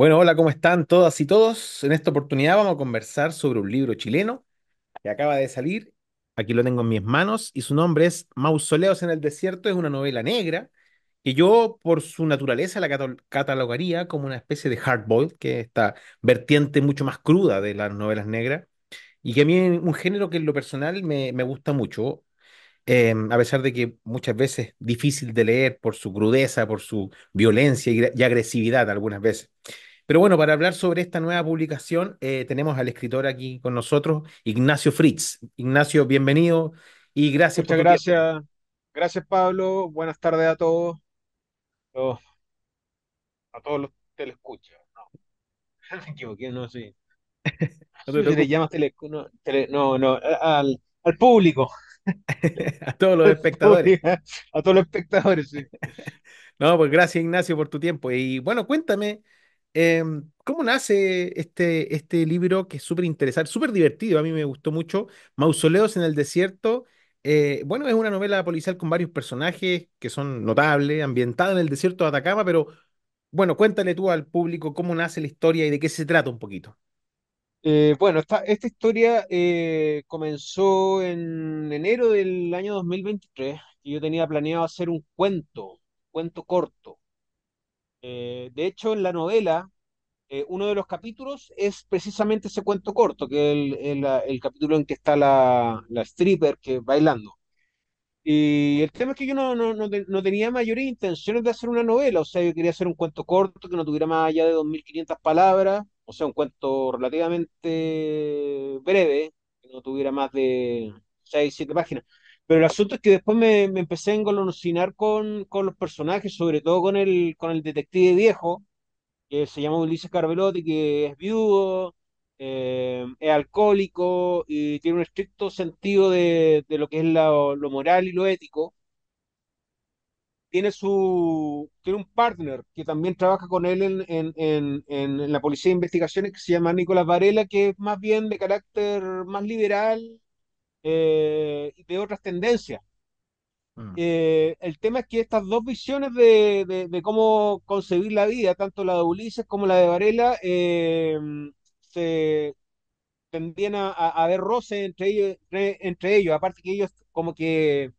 Bueno, hola, ¿cómo están todas y todos? En esta oportunidad vamos a conversar sobre un libro chileno que acaba de salir. Aquí lo tengo en mis manos y su nombre es Mausoleos en el Desierto. Es una novela negra que yo por su naturaleza la catalogaría como una especie de hardboiled, que es esta vertiente mucho más cruda de las novelas negras, y que a mí es un género que en lo personal me, gusta mucho, em, a pesar de que muchas veces difícil de leer por su crudeza, por su violencia y agresividad algunas veces. Pero bueno, para hablar sobre esta nueva publicación, eh, tenemos al escritor aquí con nosotros, Ignacio Fritz. Ignacio, bienvenido y gracias Muchas gracias. Gracias, Pablo. Buenas tardes a todos. Oh, a todos los telescuchas. me equivoqué, no, sí. no, llamas no, no, al, al público. a todos los espectadores. a todos los espectadores, sí. no, pues gracias, Ignacio, por tu tiempo. Y bueno, cuéntame. Em, ¿Cómo nace este, este libro que es súper interesante, súper divertido? A mí me gustó mucho. Mausoleos en el desierto. Eh, bueno, es una novela policial con varios personajes que son notables, ambientada en el desierto de Atacama, pero bueno, cuéntale tú al público cómo nace la historia y de qué se trata un poquito. Eh, bueno, esta, esta historia eh, comenzó en enero del año 2023 y yo tenía planeado hacer un cuento, cuento corto. Eh, de hecho, en la novela, eh, uno de los capítulos es precisamente ese cuento corto, que es el, capítulo en que está la, stripper que bailando. Y el tema es que yo no, no, tenía mayores intenciones de hacer una novela, o sea, yo quería hacer un cuento corto que no tuviera más allá de 2.500 palabras, o sea, un cuento relativamente breve, que no tuviera más de 6, 7 páginas. Pero el asunto es que después me, empecé a engolosinar con, los personajes, sobre todo con el, con el detective viejo, que se llama Ulises Carvelotti, que es viudo, eh, es alcohólico y tiene un estricto sentido de, lo que es lo, moral y lo ético. Tiene, su, tiene un partner que también trabaja con él en, en, la Policía de Investigaciones que se llama Nicolás Varela, que es más bien de carácter más liberal eh, de otras tendencias. Mm. Eh, el tema es que estas dos visiones de, cómo concebir la vida, tanto la de Ulises como la de Varela, eh, se tendían a, haber roces entre ellos, ellos, aparte que ellos como que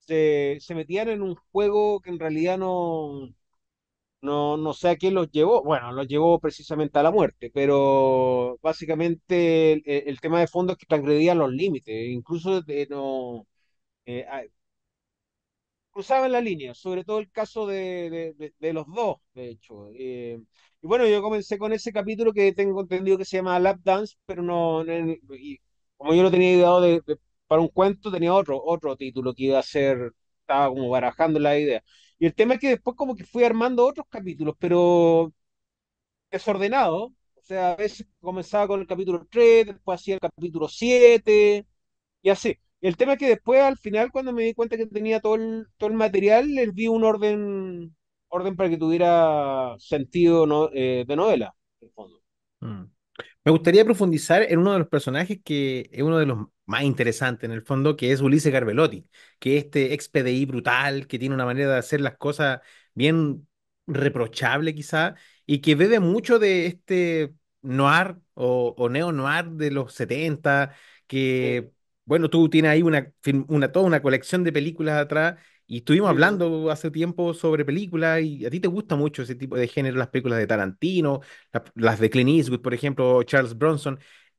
se metían en un juego que en realidad no, no, no sé a quién los llevó, bueno, los llevó precisamente a la muerte, pero básicamente el, e, tema de fondo es que transgredían los límites, incluso no eh, cruzaban la línea, sobre todo el caso de, los dos, de hecho. Eh, y bueno, yo comencé con ese capítulo que tengo entendido que se llama Lap Dance, pero no, como yo no tenía idea de, para un cuento, tenía otro, otro título que iba a ser, estaba como barajando la idea. Y el tema es que después como que fui armando otros capítulos, pero desordenado. O sea, a veces comenzaba con el capítulo 3, después hacía el capítulo 7 y así. El tema es que después, al final, cuando me di cuenta que tenía todo el, todo el material, les di un orden, orden para que tuviera sentido eh, de novela, en el fondo. Mm. Me gustaría profundizar en uno de los personajes que es uno de los más interesantes en el fondo, que es Ulises Garbelotti, que es este ex PDI brutal, que tiene una manera de hacer las cosas bien reprochable quizá, y que bebe mucho de este noir o, neo-noir de los 70, que, bueno, tú tienes ahí una, toda una colección de películas atrás y estuvimos hablando hace tiempo sobre películas y a ti te gusta mucho ese tipo de género, las películas de Tarantino, las de Clint Eastwood, por ejemplo, Charles Bronson.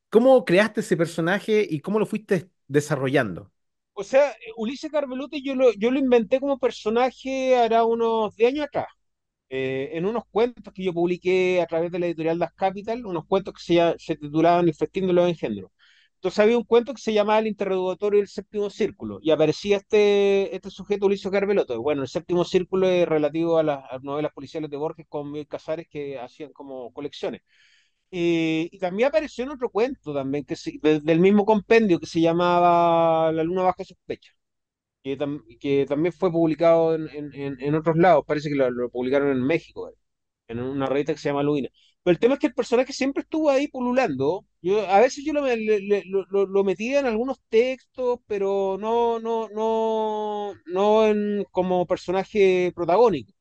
¿Cómo creaste ese personaje y cómo lo fuiste desarrollando? O sea, eh, Ulises Carvelote yo lo, yo lo inventé como personaje hará unos 10 años acá, eh, en unos cuentos que yo publiqué a través de la editorial Das Capital, unos cuentos que se, se titulaban El Festín de los entonces había un cuento que se llamaba El interrogatorio del séptimo círculo y aparecía este, este sujeto Ulises Garbeloto. Bueno, el séptimo círculo es relativo a las, novelas policiales de Borges con Miguel Casares que hacían como colecciones. y también apareció en otro cuento también que del mismo compendio que se llamaba La luna bajo sospecha, que, que también fue publicado en, otros lados, parece que lo, publicaron en México, en una revista que se llama Luina. Pero el tema es que el personaje siempre estuvo ahí pululando. Yo, a veces yo lo, metía en algunos textos, pero no, no, no, no en, como personaje protagónico.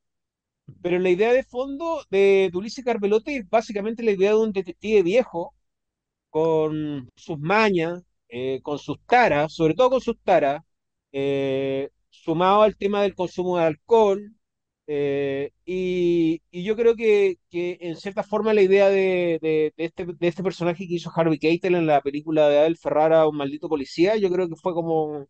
Pero la idea de fondo de, Dulce carbelote es básicamente la idea de un detective viejo con sus mañas, eh, con sus taras, sobre todo con sus taras, eh, sumado al tema del consumo de alcohol, eh, y, yo creo que, en cierta forma la idea este, de, este, personaje que hizo Harvey Keitel en la película de Adel Ferrara, Un maldito policía, yo creo que fue como...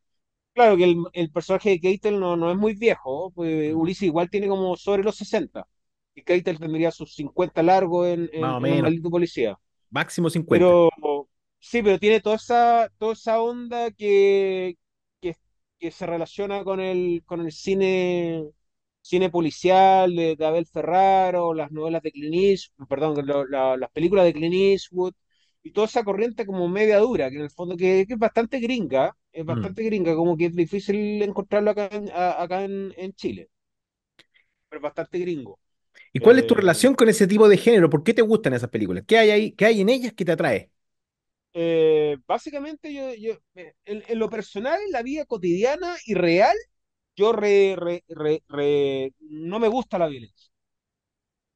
Claro que el, personaje de Keitel no, es muy viejo, pues, Ulises igual tiene como sobre los 60, y Keitel tendría sus 50 largo en, maldito policía. Máximo 50. sí, pero tiene toda esa, onda que, se relaciona con el cine cine policial de, Abel Ferraro, las novelas de Clint Eastwood, perdón, las películas de Clint Eastwood, y toda esa corriente como media dura, que en el fondo que, es bastante gringa, es mm. bastante gringa, como que es difícil encontrarlo acá en, en, Chile, pero es bastante gringo. ¿Y cuál es tu eh, relación con ese tipo de género? ¿Por qué te gustan esas películas? ¿Qué hay ahí, qué hay en ellas que te atrae? Eh, básicamente yo, yo eh, en, en, lo personal, en la vida cotidiana y real, yo re, no me gusta la violencia.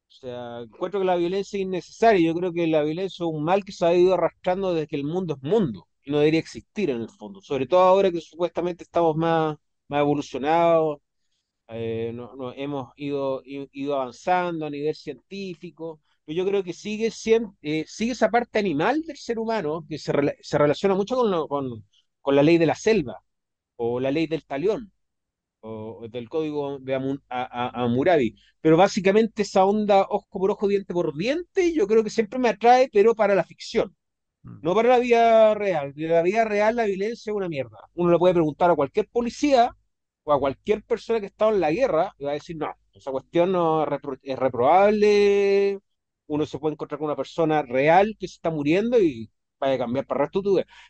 O sea, encuentro que la violencia es innecesaria. Yo creo que la violencia es un mal que se ha ido arrastrando desde que el mundo es mundo y no debería existir en el fondo. Sobre todo ahora que supuestamente estamos más, más evolucionados, eh, hemos ido, ido avanzando a nivel científico. Pero yo creo que sigue, eh, sigue esa parte animal del ser humano que se, se relaciona mucho con, con la ley de la selva o la ley del talión o del código de Amurabi. Pero básicamente esa onda ojo por ojo, diente por diente, yo creo que siempre me atrae, pero para la ficción. Mm. No para la vida real. De la vida real la violencia es una mierda. Uno le puede preguntar a cualquier policía o a cualquier persona que ha estado en la guerra y va a decir, no, esa cuestión no es reprobable. Uno se puede encontrar con una persona real que se está muriendo y para cambiar para resto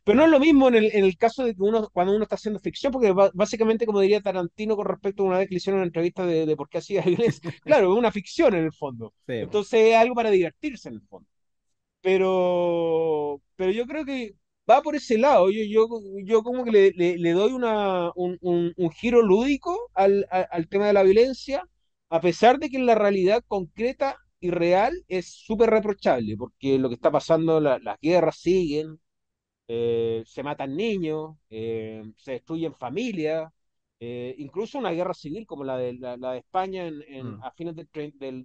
Pero no es lo mismo en el, en el caso de que uno, cuando uno está haciendo ficción, porque básicamente, como diría Tarantino con respecto a una vez que le hicieron una entrevista de, por qué hacía violencia, claro, es una ficción en el fondo. Entonces es algo para divertirse en el fondo. Pero, pero yo creo que va por ese lado. Yo, yo, yo como que le, doy una, un, giro lúdico al tema de la violencia, a pesar de que en la realidad concreta y real es súper reprochable, porque lo que está pasando, las guerras siguen, eh, se matan niños, eh, se destruyen familias, eh, incluso una guerra civil como la de, la, de España en, mm. a fines del,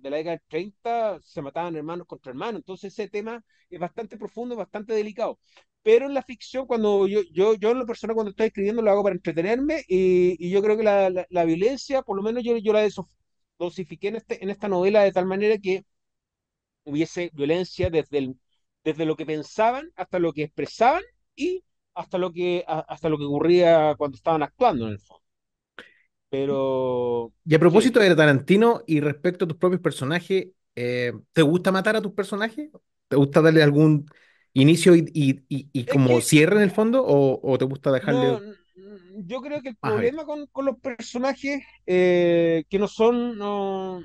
de la década del 30 se mataban hermanos contra hermanos, entonces ese tema es bastante profundo, bastante delicado. Pero en la ficción, cuando yo, yo, yo en lo personal cuando estoy escribiendo lo hago para entretenerme y, yo creo que la, violencia, por lo menos yo, yo la, dosifiqué en, este, en esta novela de tal manera que hubiese violencia desde, el, desde lo que pensaban hasta lo que expresaban y hasta lo que, hasta lo que ocurría cuando estaban actuando en el fondo. Pero. Y a propósito de Tarantino y respecto a tus propios personajes, eh, ¿te gusta matar a tus personajes? ¿Te gusta darle algún inicio y, y, y, como cierre en el fondo? ¿O, te gusta dejarle.? Mm, yo creo que el problema con, los personajes eh, que no son no,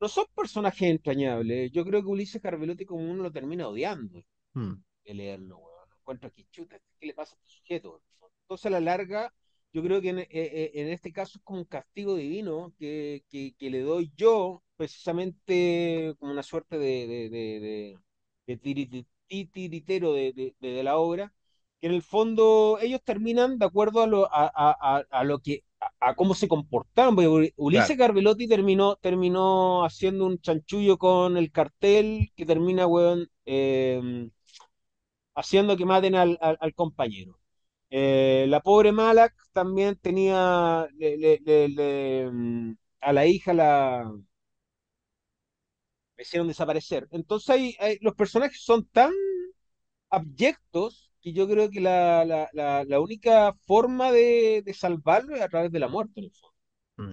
no, son personajes entrañables. Yo creo que Ulises Carvelotti como uno lo termina odiando hmm. de leerlo, Encuentro aquí chuta, ¿qué le pasa a este sujeto? Entonces a la larga, yo creo que en, eh, eh, este caso es como un castigo divino que, le doy yo, precisamente como una suerte de, de, de, de la obra que en el fondo ellos terminan de acuerdo a lo, a, lo que a, cómo se comportaron, porque Ulises terminó, terminó haciendo un chanchullo con el cartel que termina, weón, em, haciendo que maten al, compañero. Eh, la pobre Malak también tenía em, a la hija la hicieron desaparecer. Entonces los personajes son tan abyectos que yo creo que la, la, la, única forma de, de, salvarlo es a través de la muerte, mm.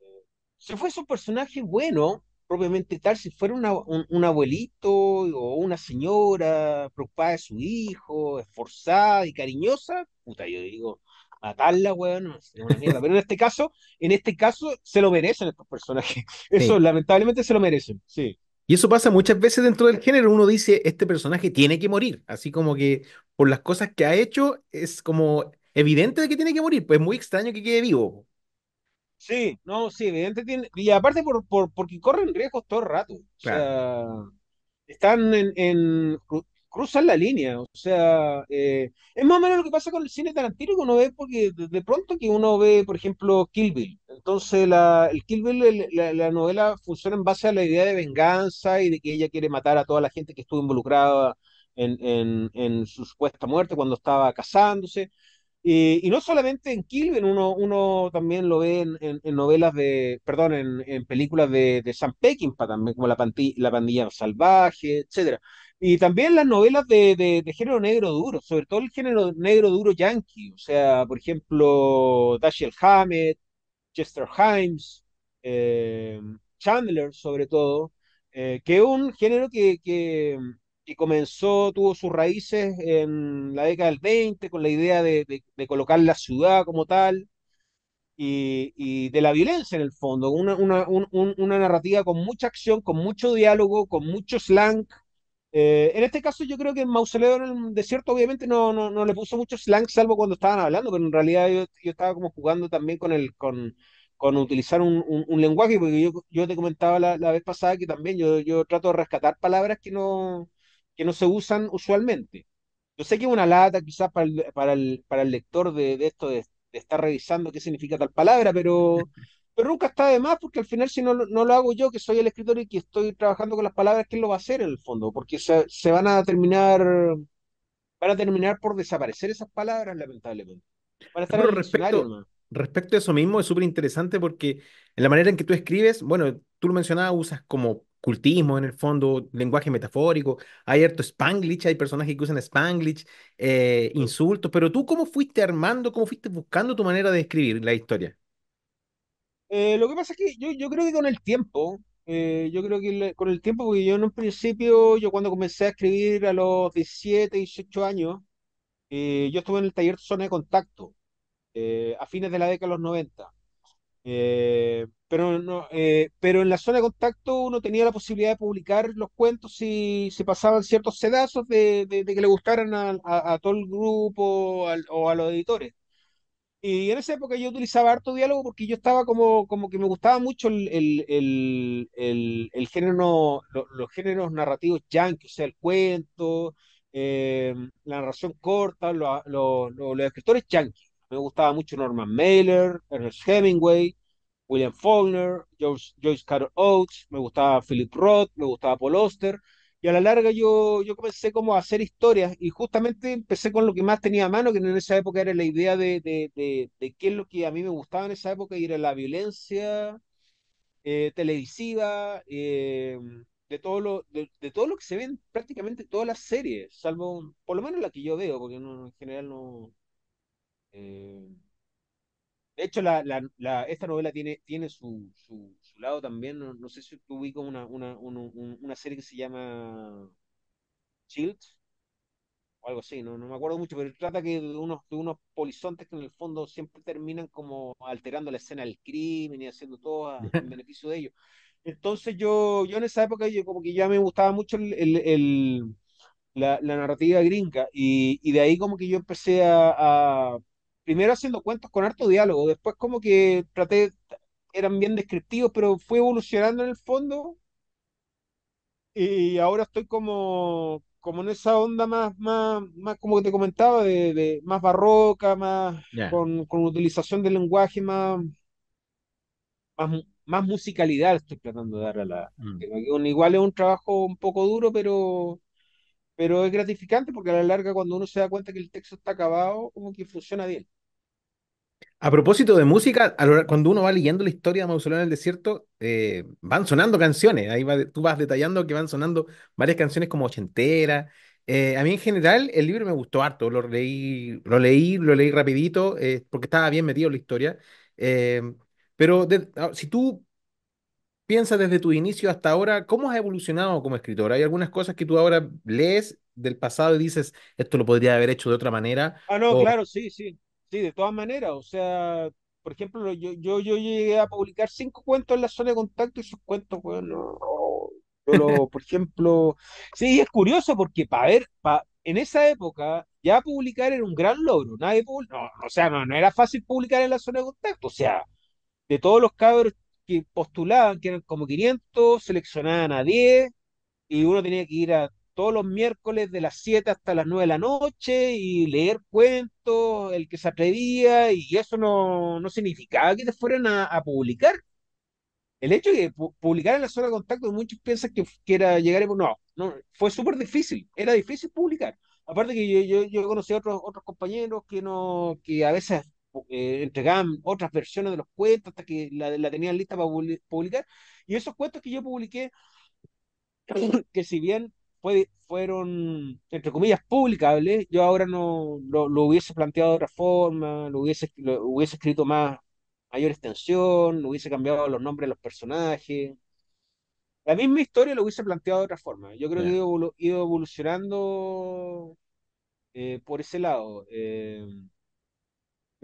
eh, Si fue su personaje bueno, propiamente tal, si fuera una, un, abuelito o una señora preocupada de su hijo, esforzada y cariñosa, puta, yo digo, matarla, weón, es una mierda. Pero en este caso, en este caso, se lo merecen estos personajes. Eso, lamentablemente, se lo merecen, sí. Y eso pasa muchas veces dentro del género. Uno dice, este personaje tiene que morir. Así como que por las cosas que ha hecho, es como evidente de que tiene que morir. Pues es muy extraño que quede vivo. Sí, no, sí, evidente tiene. Y aparte por, por porque corren riesgos todo el rato. O sea, están en, cruzan la línea. O sea, eh, es más o menos lo que pasa con el cine tarantino que uno ve, porque de, pronto que uno ve, por ejemplo, Kill Bill. Entonces, la, el Kill Bill, la, novela funciona en base a la idea de venganza y de que ella quiere matar a toda la gente que estuvo involucrada en, en, en su supuesta muerte cuando estaba casándose. Eh, y, no solamente en Kilben, uno, uno también lo ve en, novelas de, perdón, en, películas de, de Sam Peckinpah también, como La, Pandilla Salvaje, etcétera. Y también las novelas de, género negro duro, sobre todo el género negro duro yankee, o sea, por ejemplo, Dashiell Hammett, Chester Himes, eh, Chandler sobre todo, eh, que es un género que, que y comenzó, tuvo sus raíces en la década del 20 con la idea de, colocar la ciudad como tal y, de la violencia en el fondo, una, una, una, narrativa con mucha acción, con mucho diálogo, con mucho slang. Eh, en este caso yo creo que en Mausoleo en el Desierto obviamente no, le puso mucho slang salvo cuando estaban hablando, pero en realidad yo, estaba como jugando también con el... Con, utilizar un, lenguaje, porque yo, te comentaba la, vez pasada que también yo trato de rescatar palabras que no, que no se usan usualmente. Yo sé que es una lata quizás para el, para el, lector de, esto de, estar revisando qué significa tal palabra, pero, pero nunca está de más porque al final si no, no, lo hago yo, que soy el escritor y que estoy trabajando con las palabras, ¿quién lo va a hacer en el fondo? Porque se, van a terminar van a terminar por desaparecer esas palabras, lamentablemente. respecto, respecto a eso mismo, es súper interesante porque en la manera en que tú escribes, bueno, tú lo mencionabas, usas como cultismo en el fondo, lenguaje metafórico, hay harto spanglish, hay personajes que usan spanglish, eh, insultos, pero tú cómo fuiste armando, cómo fuiste buscando tu manera de escribir la historia? Eh, lo que pasa es que yo, creo que con el tiempo, eh, yo creo que con el tiempo, porque yo en un principio, yo cuando comencé a escribir a los 17, 18 años, yo estuve en el taller Zona de Contacto, a fines de la década de los 90. Eh, pero, no, eh, pero en la zona de contacto uno tenía la posibilidad de publicar los cuentos si se pasaban ciertos sedazos de, que le gustaran a, todo el grupo o a los editores. Y en esa época yo utilizaba harto diálogo porque yo estaba como, como que me gustaba mucho el, género, los, géneros narrativos yankees, o sea, el cuento, eh, la narración corta, los, los, escritores yankee me gustaba mucho Norman Mailer, Ernest Hemingway, William Faulkner, George, Joyce Carol Oates, me gustaba Philip Roth, me gustaba Paul Oster, y a la larga yo, yo comencé como a hacer historias y justamente empecé con lo que más tenía a mano, que en esa época era la idea de, de, qué es lo que a mí me gustaba en esa época y era la violencia eh, televisiva, eh, de, todo lo, de, todo lo que se ve en prácticamente todas las series, salvo por lo menos la que yo veo, porque en general no, eh, de hecho, esta novela tiene, tiene su, lado también. No, sé si tú ubicas una, serie que se llama shields o algo así, no, no me acuerdo mucho, pero trata que de unos, polizontes que en el fondo siempre terminan como alterando la escena del crimen y haciendo todo a, en beneficio de ellos. Entonces yo, yo en esa época yo como que ya me gustaba mucho la, narrativa gringa y, de ahí como que yo empecé a, primero haciendo cuentos con harto diálogo, después como que traté, eran bien descriptivos, pero fue evolucionando en el fondo y ahora estoy como, como en esa onda más, más, más como te comentaba, de, más barroca, más con, utilización del lenguaje, más, más, musicalidad estoy tratando de dar a la... Mm. Igual es un trabajo un poco duro, pero pero es gratificante porque a la larga cuando uno se da cuenta que el texto está acabado, como que funciona bien. A propósito de música, cuando uno va leyendo la historia de Mausoleo en el Desierto, eh, van sonando canciones. Ahí tú vas detallando que van sonando varias canciones como Ochentera, eh, a mí en general el libro me gustó harto. Lo leí, lo leí, lo leí rapidito eh, porque estaba bien metido en la historia. pero si tú piensas desde tu inicio hasta ahora, ¿cómo has evolucionado como escritor? ¿Hay algunas cosas que tú ahora lees del pasado y dices, esto lo podría haber hecho de otra manera? Ah, no, claro, sí, sí. Sí, de todas maneras, o sea, por ejemplo, yo, yo, llegué a publicar cinco cuentos en la zona de contacto y esos cuentos, bueno, pero, por ejemplo, sí, es curioso porque para ver, en esa época ya publicar era un gran logro, nadie no, o sea, no, no, era fácil publicar en la zona de contacto, o sea, de todos los cabros que postulaban, que eran como 500, seleccionaban a 10 y uno tenía que ir a todos los miércoles de las 7 hasta las 9 de la noche y leer cuentos, el que se atrevía, y eso no, no significaba que te fueran a, publicar. El hecho de publicar en la zona de contacto, muchos piensan que, quiera era llegar no, no fue súper difícil, era difícil publicar. Aparte que yo, yo, conocí a otros, otros compañeros que, no, que a veces eh, entregaban otras versiones de los cuentos hasta que la, la tenían lista para publicar. Y esos cuentos que yo publiqué, que si bien fueron, entre comillas, publicables, yo ahora no lo, hubiese planteado de otra forma, lo hubiese, escrito más, mayor extensión, lo hubiese cambiado los nombres de los personajes. La misma historia lo hubiese planteado de otra forma. Yo creo que he ido, evolucionando eh, por ese lado. Eh,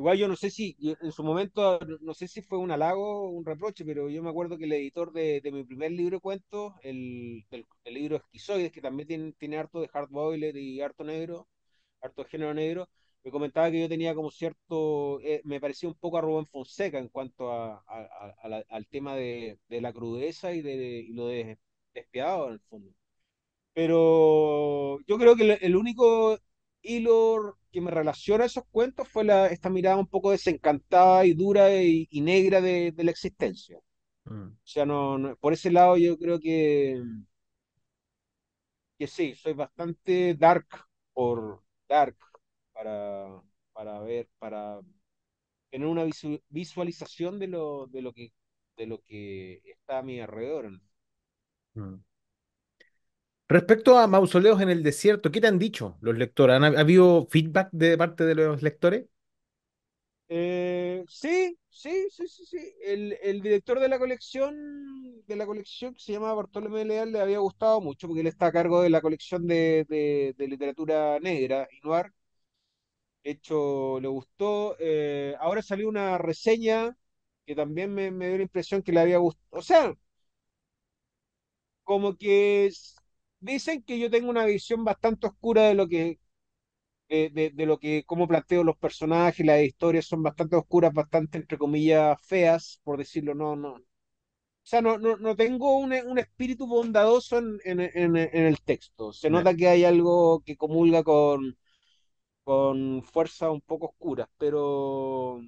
Igual yo no sé si, en su momento, no sé si fue un halago o un reproche, pero yo me acuerdo que el editor de, mi primer libro de cuentos, el, el libro Esquizoides, que también tiene, tiene harto de boiler y harto negro, harto de género negro, me comentaba que yo tenía como cierto, eh, me parecía un poco a Rubén Fonseca en cuanto a, al tema de, de, la crudeza y de lo de despiadado en el fondo. Pero yo creo que el único y lo que me relaciona a esos cuentos fue esta mirada un poco desencantada y dura y, negra de, la existencia. Mm. O sea, no, por ese lado yo creo que, que sí, soy bastante dark por dark para, para ver, para tener una visualización de lo, de lo que de lo que está a mi alrededor. Mm. Respecto a mausoleos en el desierto, ¿qué te han dicho los lectores? ha habido feedback de parte de los lectores? sí, sí, sí, sí, sí. El, director de la colección, de la colección que se llama Bartolomé Leal, le había gustado mucho porque él está a cargo de la colección de, literatura negra y noir. De hecho, le gustó. ahora salió una reseña que también me, dio la impresión que le había gustado. O sea, como que dicen que yo tengo una visión bastante oscura de lo que, de, lo que, cómo planteo los personajes, las historias son bastante oscuras, bastante, entre comillas, feas, por decirlo, no, no. O sea, no, no, no tengo un, espíritu bondadoso en, el texto. Se nota que hay algo que comulga con, con fuerza un poco oscuras, pero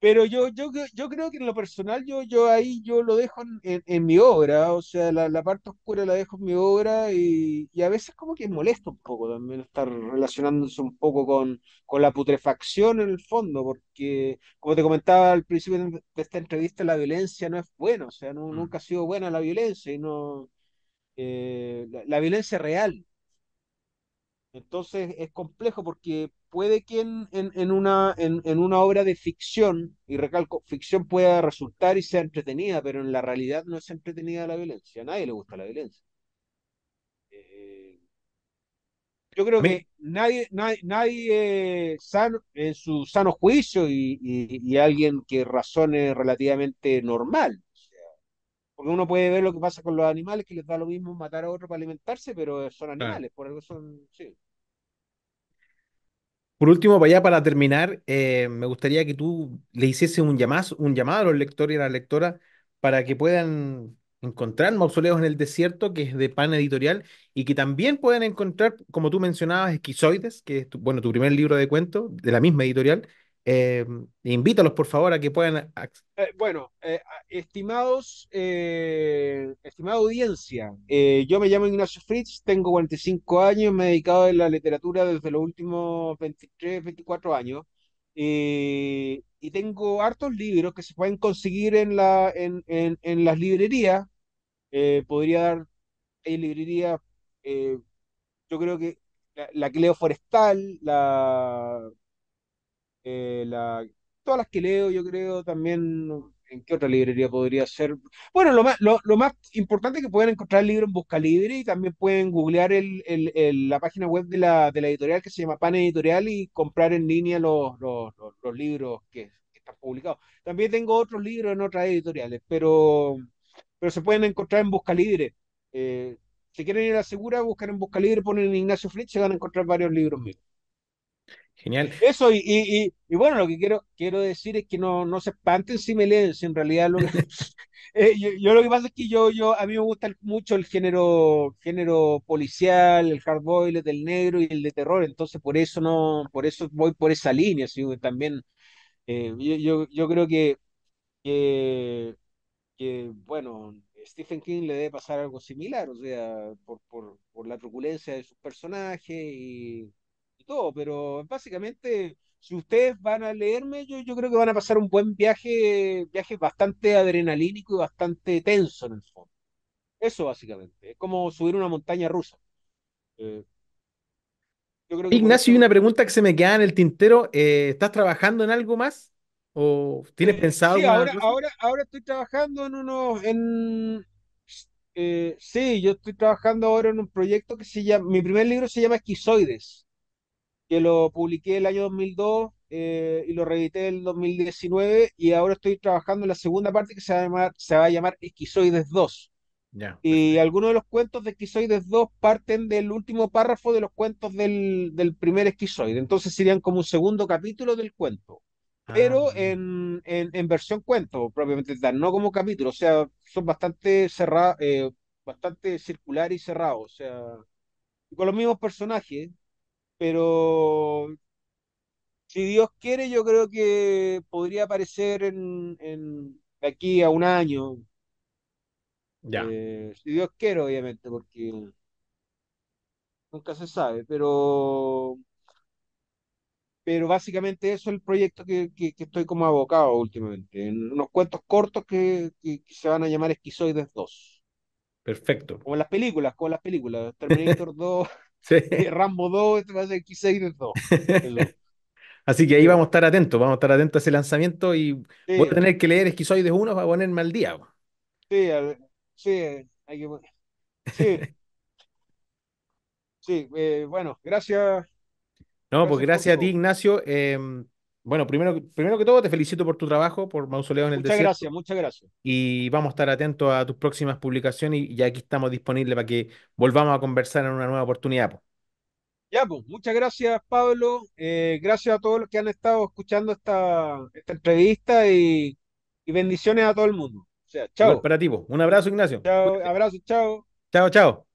pero yo, yo, yo creo que en lo personal, yo, yo ahí yo lo dejo en, mi obra, o sea, la, parte oscura la dejo en mi obra y, a veces como que molesta un poco también estar relacionándose un poco con, la putrefacción en el fondo, porque como te comentaba al principio de esta entrevista, la violencia no es buena, o sea, mm. nunca ha sido buena la violencia y no... Eh, la, la, violencia real, entonces es complejo porque puede que en, una, en, una obra de ficción, y recalco, ficción pueda resultar y sea entretenida, pero en la realidad no es entretenida la violencia. A nadie le gusta la violencia. Eh, yo creo que nadie, nadie, nadie en su sano juicio y, alguien que razone relativamente normal. porque uno puede ver lo que pasa con los animales, que les da lo mismo matar a otro para alimentarse, pero son animales, por algo son... Sí. Por último, para para terminar, eh, me gustaría que tú le hicieses un un llamado a los lectores y a la lectora para que puedan encontrar Mausoleos en el Desierto, que es de Pan Editorial, y que también puedan encontrar, como tú mencionabas, Esquizoides, que es bueno, tu primer libro de cuentos de la misma editorial, eh, invítalos, por favor, a que puedan. Eh, bueno, eh, estimados, estimada audiencia, yo me llamo Ignacio Fritz, tengo 45 años, me he dedicado a la literatura desde los últimos 23, 24 años. y tengo hartos libros que se pueden conseguir en, la, en, las librerías. podría dar, hay librerías, yo creo que la, la Cleo Forestal, la eh, todas las que leo, yo creo también, ¿en qué otra librería podría ser? Bueno, lo más, lo, más importante es que pueden encontrar el libro en Busca Libre y también pueden googlear el, la página web de la, editorial que se llama Pan Editorial y comprar en línea los, libros que, están publicados. También tengo otros libros en otras editoriales, pero, pero se pueden encontrar en Busca Libre. Eh, si quieren ir a la segura, buscar en Busca Libre, ponen Ignacio Fritz, se van a encontrar varios libros míos. Genial. Eso, y, y, y, bueno, lo que quiero, quiero decir es que no, se espanten si me leen, si en realidad lo que, eh, yo, lo que pasa es que yo, yo, a mí me gusta mucho el género, género policial, el hardboiled, del negro y el de terror, entonces por eso no, por eso voy por esa línea, ¿sí? también eh, yo, creo que, que, bueno, Stephen King le debe pasar algo similar, o sea, por, por la truculencia de sus personajes y todo, pero básicamente, si ustedes van a leerme, yo, yo creo que van a pasar un buen viaje, viaje bastante adrenalínico y bastante tenso en el fondo. Eso básicamente, es como subir una montaña rusa. Eh, Ignacio, y una pregunta que se me queda en el tintero, eh, ¿estás trabajando en algo más? ¿O tienes eh, pensado? Sí, ahora, ahora, estoy trabajando en unos, en, sí, yo estoy trabajando ahora en un proyecto que se llama, mi primer libro se llama Esquizoides que lo publiqué el año 2002 eh, y lo reedité el 2019 y ahora estoy trabajando en la segunda parte que se va a llamar, se va a llamar Esquizoides 2. Y algunos de los cuentos de Esquizoides 2 parten del último párrafo de los cuentos del, del primer esquizoide, entonces serían como un segundo capítulo del cuento, ah, pero en, en, versión cuento propiamente tal, no como capítulo, o sea, son bastante cerrados, eh, bastante circular y cerrado o sea, con los mismos personajes, pero si Dios quiere, yo creo que podría aparecer en, aquí a un año. Ya. Eh, si Dios quiere, obviamente, porque nunca se sabe, pero pero básicamente eso es el proyecto que, estoy como abocado últimamente, en unos cuentos cortos que, se van a llamar Esquizoides 2. Perfecto. Como las películas, como las películas, Terminator 2. Rambo 2, este va a ser X6 2. Así que ahí vamos a estar atentos, vamos a estar atentos a ese lanzamiento y voy a tener que leer Esquizoides 1 para ponerme al día. Sí, sí, hay que Sí. sí, eh, bueno, gracias. No, pues gracias a ti, Ignacio. Em, bueno, primero, primero que todo, te felicito por tu trabajo, por Mausoleo en el muchas Muchas gracias, muchas gracias. Y vamos a estar atentos a tus próximas publicaciones y ya aquí estamos disponibles para que volvamos a conversar en una nueva oportunidad. Ya, pues, muchas gracias, Pablo. Eh, gracias a todos los que han estado escuchando esta, entrevista y, bendiciones a todo el mundo. O sea, chao. Un abrazo, Ignacio. Chao, abrazo, chao. Chao, chao.